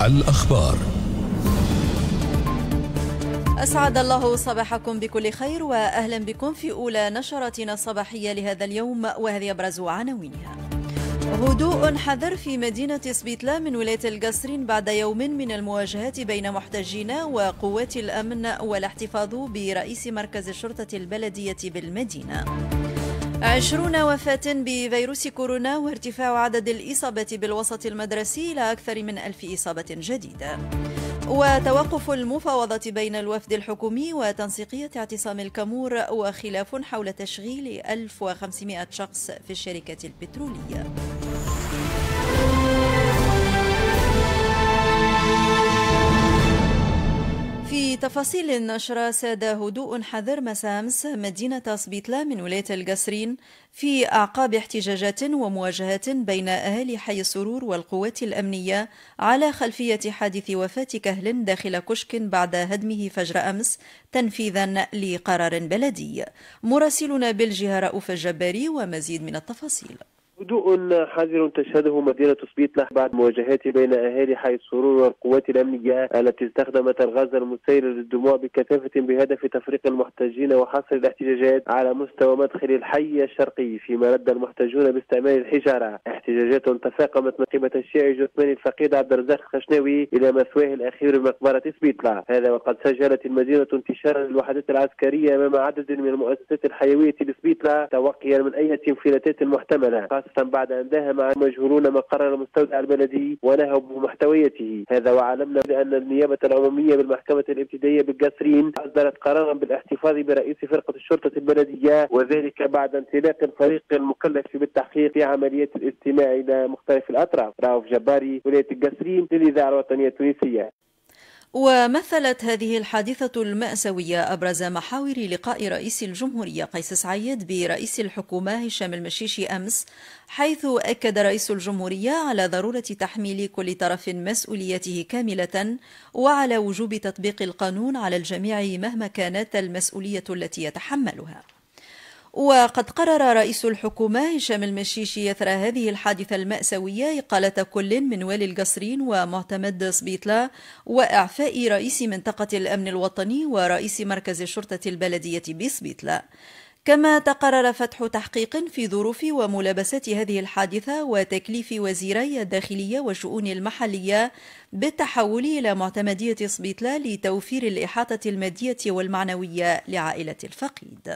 الأخبار أسعد الله صباحكم بكل خير وأهلا بكم في أولى نشرتنا الصباحية لهذا اليوم وهذه أبرز عناوينها هدوء حذر في مدينة سبيتلا من ولاية القصرين بعد يوم من المواجهات بين محتجين وقوات الأمن والاحتفاظ برئيس مركز الشرطة البلدية بالمدينة عشرون وفاة بفيروس كورونا وارتفاع عدد الإصابة بالوسط المدرسي إلى أكثر من ألف إصابة جديدة وتوقف المفاوضة بين الوفد الحكومي وتنسيقية اعتصام الكمور وخلاف حول تشغيل 1500 شخص في الشركة البترولية تفاصيل النشرة ساد هدوء حذر مساء أمس مدينة سبيتلا من ولاية القصرين في أعقاب احتجاجات ومواجهات بين أهالي حي السرور والقوات الأمنية على خلفية حادث وفاة كهل داخل كشك بعد هدمه فجر أمس تنفيذا لقرار بلدي مراسلنا بالجهة رؤوف الجباري ومزيد من التفاصيل هدوء حذر تشهده مدينة سبيتلة بعد مواجهات بين أهالي حي السرور والقوات الأمنية التي استخدمت الغاز المسيل للدموع بكثافة بهدف تفريق المحتجين وحصر الاحتجاجات على مستوى مدخل الحي الشرقي فيما رد المحتجون باستعمال الحجارة احتجاجات تفاقمت من قبل الشيعي جثمان الفقيد عبد الرزاق الخشناوي إلى مثواه الأخير بمقبرة سبيتلة هذا وقد سجلت المدينة انتشارا للوحدات العسكرية أمام عدد من المؤسسات الحيوية لسبيتلة توقيا من أي انفلاتات محتملة بعد أن داهم مجهولون مقر المستودع البلدي ونهب محتوياته هذا وعلمنا بأن النيابة العمومية بالمحكمة الابتدائية بالقصرين أصدرت قرارا بالاحتفاظ برئيس فرقة الشرطة البلدية وذلك بعد انطلاق الفريق المكلف بالتحقيق في عملية الاستماع إلى مختلف الأطراف رأوف جباري ولاية القصرين للإذاعة الوطنية التونسية ومثلت هذه الحادثة المأساوية أبرز محاور لقاء رئيس الجمهورية قيس سعيد برئيس الحكومة هشام المشيشي أمس حيث أكد رئيس الجمهورية على ضرورة تحميل كل طرف مسؤوليته كاملة وعلى وجوب تطبيق القانون على الجميع مهما كانت المسؤولية التي يتحملها وقد قرر رئيس الحكومة هشام المشيشي يثرى هذه الحادثة المأساوية إقالة كل من والي القصرين ومعتمد سبيطلة وإعفاء رئيس منطقة الأمن الوطني ورئيس مركز الشرطة البلدية بسبيطلة كما تقرر فتح تحقيق في ظروف وملابسات هذه الحادثة وتكليف وزيري الداخلية والشؤون المحلية بالتحول إلى معتمدية سبيطلة لتوفير الإحاطة المادية والمعنوية لعائلة الفقيد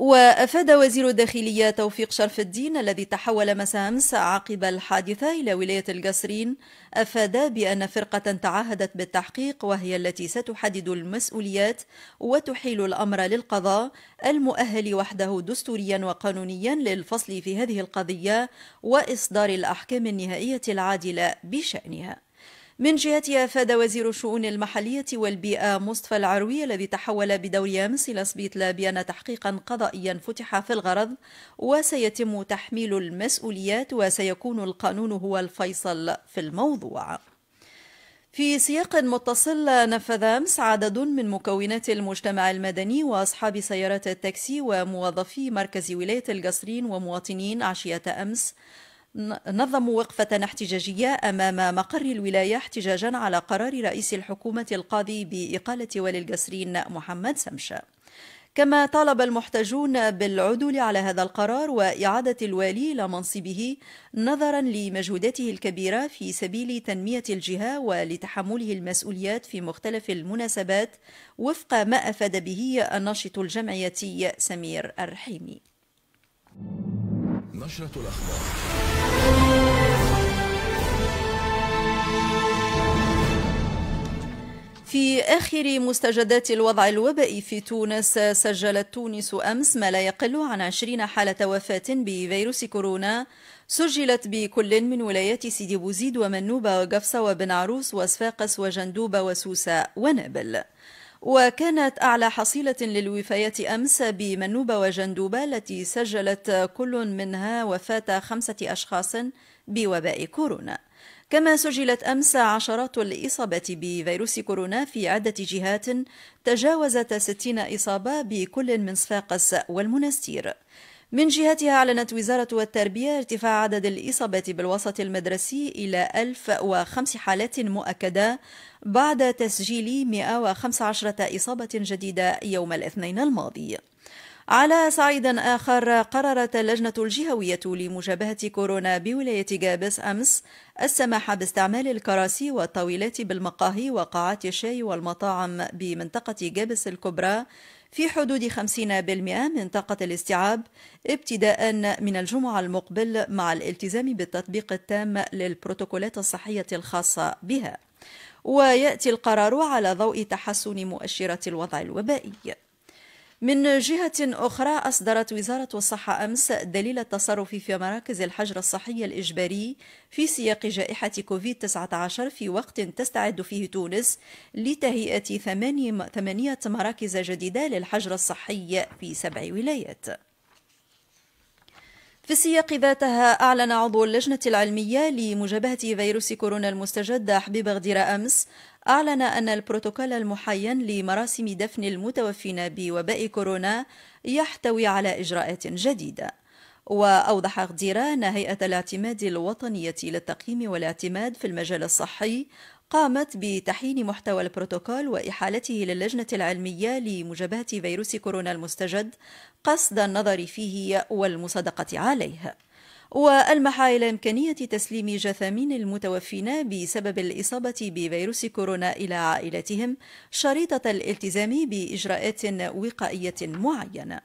وأفاد وزير الداخلية توفيق شرف الدين الذي تحول مساء أمس عقب الحادثة إلى ولاية القصرين أفاد بأن فرقة تعهدت بالتحقيق وهي التي ستحدد المسؤوليات وتحيل الأمر للقضاء المؤهل وحده دستوريا وقانونيا للفصل في هذه القضية وإصدار الأحكام النهائية العادلة بشأنها من جهتها أفاد وزير الشؤون المحلية والبيئة مصطفى العروي الذي تحول بدور أمس إلى سبيتلا بأن تحقيقا قضائيا فتح في الغرض وسيتم تحميل المسؤوليات وسيكون القانون هو الفيصل في الموضوع في سياق متصل نفذ امس عدد من مكونات المجتمع المدني واصحاب سيارات التاكسي وموظفي مركز ولايه القصرين ومواطنين عشيه امس نظموا وقفة احتجاجية أمام مقر الولاية احتجاجا على قرار رئيس الحكومة القاضي بإقالة والي القصرين محمد سمشة كما طالب المحتجون بالعدول على هذا القرار وإعادة الوالي إلى منصبه نظرا لمجهوداته الكبيرة في سبيل تنمية الجهة ولتحمله المسؤوليات في مختلف المناسبات وفق ما أفاد به الناشط الجمعيتي سمير الرحيمي. نشرة الأخبار في آخر مستجدات الوضع الوبائي في تونس سجلت تونس أمس ما لا يقل عن 20 حالة وفاة بفيروس كورونا سجلت بكل من ولايات سيدي بوزيد ومنوبة وقفصة وبن عروس وصفاقس وجندوبة وسوسة ونابل وكانت أعلى حصيلة للوفيات أمس بمنوبة وجندوبة التي سجلت كل منها وفاة خمسة أشخاص بوباء كورونا كما سجلت أمس عشرات الإصابة بفيروس كورونا في عدة جهات تجاوزت 60 إصابة بكل من صفاقس والمنستير من جهتها أعلنت وزارة التربية ارتفاع عدد الإصابات بالوسط المدرسي إلى 1005 حالات مؤكدة بعد تسجيل 115 إصابة جديدة يوم الاثنين الماضي. على صعيد آخر قررت اللجنة الجهوية لمجابهة كورونا بولاية جابس أمس السماح باستعمال الكراسي والطاولات بالمقاهي وقاعات الشاي والمطاعم بمنطقة جابس الكبرى في حدود 50% من طاقة الاستيعاب ابتداء من الجمعة المقبل مع الالتزام بالتطبيق التام للبروتوكولات الصحية الخاصة بها ويأتي القرار على ضوء تحسن مؤشرات الوضع الوبائي من جهة أخرى أصدرت وزارة الصحة أمس دليل التصرف في مراكز الحجر الصحي الإجباري في سياق جائحة كوفيد-19 في وقت تستعد فيه تونس لتهيئة ثمانية مراكز جديدة للحجر الصحي في سبع ولايات في السياق ذاتها أعلن عضو اللجنة العلمية لمجابهة فيروس كورونا المستجد حبيب غدير أمس أعلن أن البروتوكول المحين لمراسم دفن المتوفين بوباء كورونا يحتوي على إجراءات جديدة وأوضح غديرة أن هيئة الاعتماد الوطنية للتقييم والاعتماد في المجال الصحي قامت بتحيين محتوى البروتوكول وإحالته للجنة العلمية لمجابهة فيروس كورونا المستجد قصد النظر فيه والمصادقة عليه والمح الى امكانيه تسليم جثامين المتوفين بسبب الاصابه بفيروس كورونا الى عائلتهم شريطه الالتزام باجراءات وقائيه معينه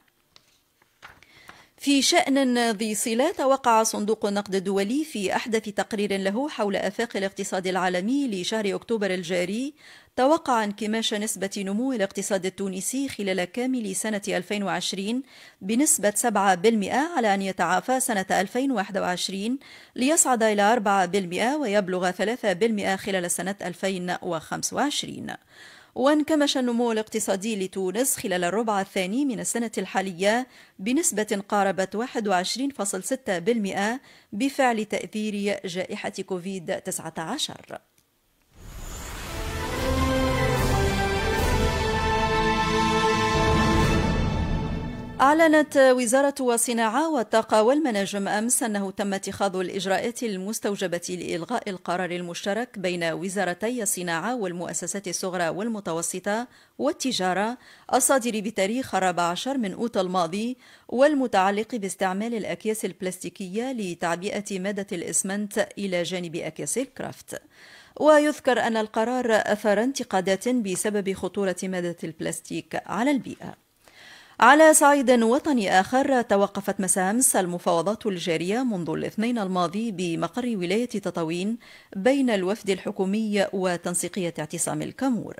في شأن ذي صلة توقع صندوق النقد الدولي في أحدث تقرير له حول آفاق الاقتصاد العالمي لشهر أكتوبر الجاري توقع انكماش نسبة نمو الاقتصاد التونسي خلال كامل سنة 2020 بنسبة 7% على أن يتعافى سنة 2021 ليصعد إلى 4% ويبلغ 3% خلال سنة 2025 وانكمش النمو الاقتصادي لتونس خلال الربع الثاني من السنة الحالية بنسبة قاربت 21.6% بفعل تأثير جائحة كوفيد 19 أعلنت وزارة الصناعة والطاقة والمناجم أمس أنه تم اتخاذ الإجراءات المستوجبة لإلغاء القرار المشترك بين وزارتي الصناعة والمؤسسات الصغرى والمتوسطة والتجارة الصادر بتاريخ 14 من أوت الماضي والمتعلق باستعمال الأكياس البلاستيكية لتعبئة مادة الإسمنت إلى جانب أكياس الكرافت. ويذكر أن القرار أثار انتقادات بسبب خطورة مادة البلاستيك على البيئة. على صعيد وطني آخر توقفت مساء أمس المفاوضات الجارية منذ الاثنين الماضي بمقر ولاية تطاوين بين الوفد الحكومي وتنسيقية اعتصام الكامور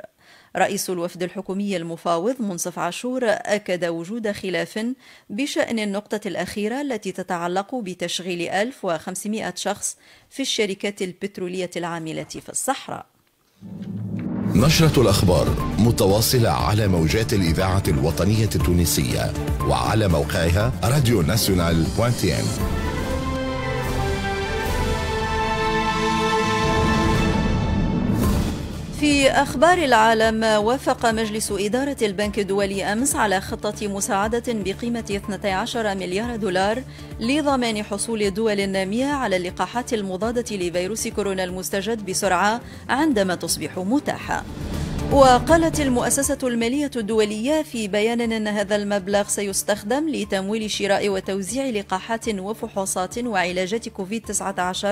رئيس الوفد الحكومي المفاوض منصف عاشور أكد وجود خلاف بشأن النقطة الأخيرة التي تتعلق بتشغيل 1500 شخص في الشركات البترولية العاملة في الصحراء نشرة الأخبار متواصلة على موجات الإذاعة الوطنية التونسية وعلى موقعها راديو بوانتيان. في أخبار العالم وافق مجلس إدارة البنك الدولي أمس على خطة مساعدة بقيمة 12 مليار دولار لضمان حصول الدول النامية على اللقاحات المضادة لفيروس كورونا المستجد بسرعة عندما تصبح متاحة. وقالت المؤسسة المالية الدولية في بيان أن هذا المبلغ سيستخدم لتمويل شراء وتوزيع لقاحات وفحوصات وعلاجات كوفيد-19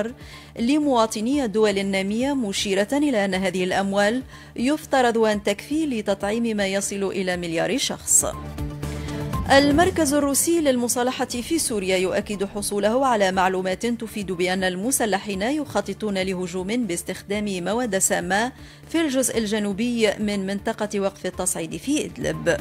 لمواطني دول النامية مشيرة إلى أن هذه الأموال يفترض أن تكفي لتطعيم ما يصل إلى مليار شخص. المركز الروسي للمصالحة في سوريا يؤكد حصوله على معلومات تفيد بأن المسلحين يخططون لهجوم باستخدام مواد سامة في الجزء الجنوبي من منطقة وقف التصعيد في إدلب.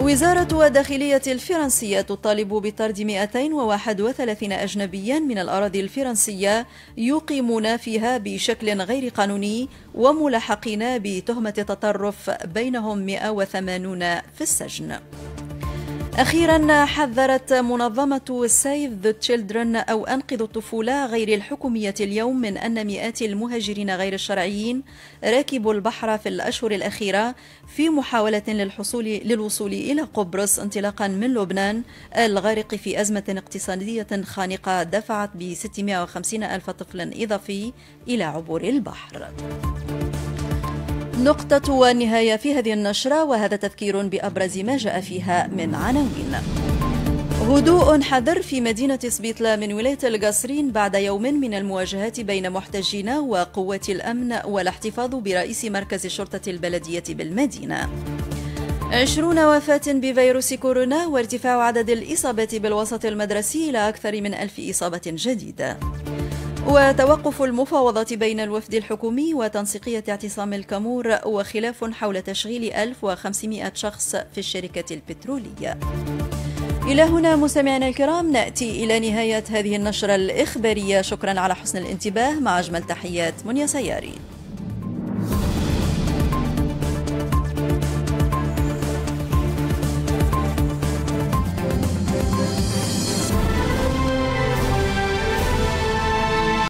وزارة الداخلية الفرنسية تطالب بطرد 231 أجنبيا من الأراضي الفرنسية يقيمون فيها بشكل غير قانوني وملاحقين بتهمة تطرف بينهم 180 في السجن. أخيرا حذرت منظمة سيف ذا تشيلدرن أو أنقذ الطفولة غير الحكومية اليوم من أن مئات المهاجرين غير الشرعيين راكبوا البحر في الأشهر الأخيرة في محاولة للحصول للوصول إلى قبرص انطلاقا من لبنان الغارق في أزمة اقتصادية خانقة دفعت ب 650 ألف طفل إضافي إلى عبور البحر. نقطة ونهاية في هذه النشرة وهذا تذكير بأبرز ما جاء فيها من عناوين هدوء حذر في مدينة سبيتلا من ولاية القصرين بعد يوم من المواجهات بين محتجين وقوات الأمن والاحتفاظ برئيس مركز شرطة البلدية بالمدينة عشرون وفاة بفيروس كورونا وارتفاع عدد الإصابات بالوسط المدرسي إلى أكثر من ألف إصابة جديدة وتوقف المفاوضات بين الوفد الحكومي وتنسيقية اعتصام الكامور وخلاف حول تشغيل 1500 شخص في الشركة البترولية إلى هنا مستمعينا الكرام نأتي إلى نهاية هذه النشرة الإخبارية شكرا على حسن الانتباه مع أجمل تحيات منيا سياري